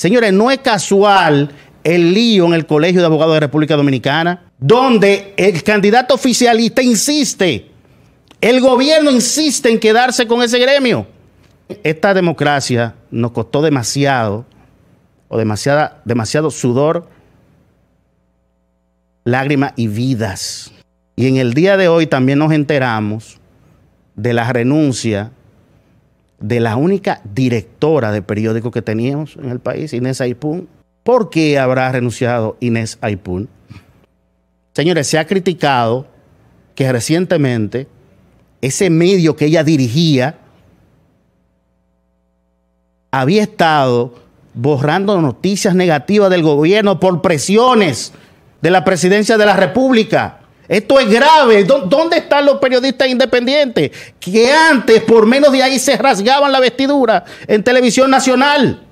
Señores, no es casual el lío en el Colegio de Abogados de República Dominicana, donde el candidato oficialista insiste, el gobierno insiste en quedarse con ese gremio. Esta democracia nos costó demasiado, o demasiada, demasiado sudor, lágrimas y vidas. Y en el día de hoy también nos enteramos de la renuncia de la única directora de periódico que teníamos en el país, Inés Aipún. ¿Por qué habrá renunciado Inés Aipún? Señores, se ha criticado que recientemente ese medio que ella dirigía había estado borrando noticias negativas del gobierno por presiones de la presidencia de la República. Esto es grave. ¿Dónde están los periodistas independientes que antes por menos de ahí se rasgaban la vestidura en televisión nacional?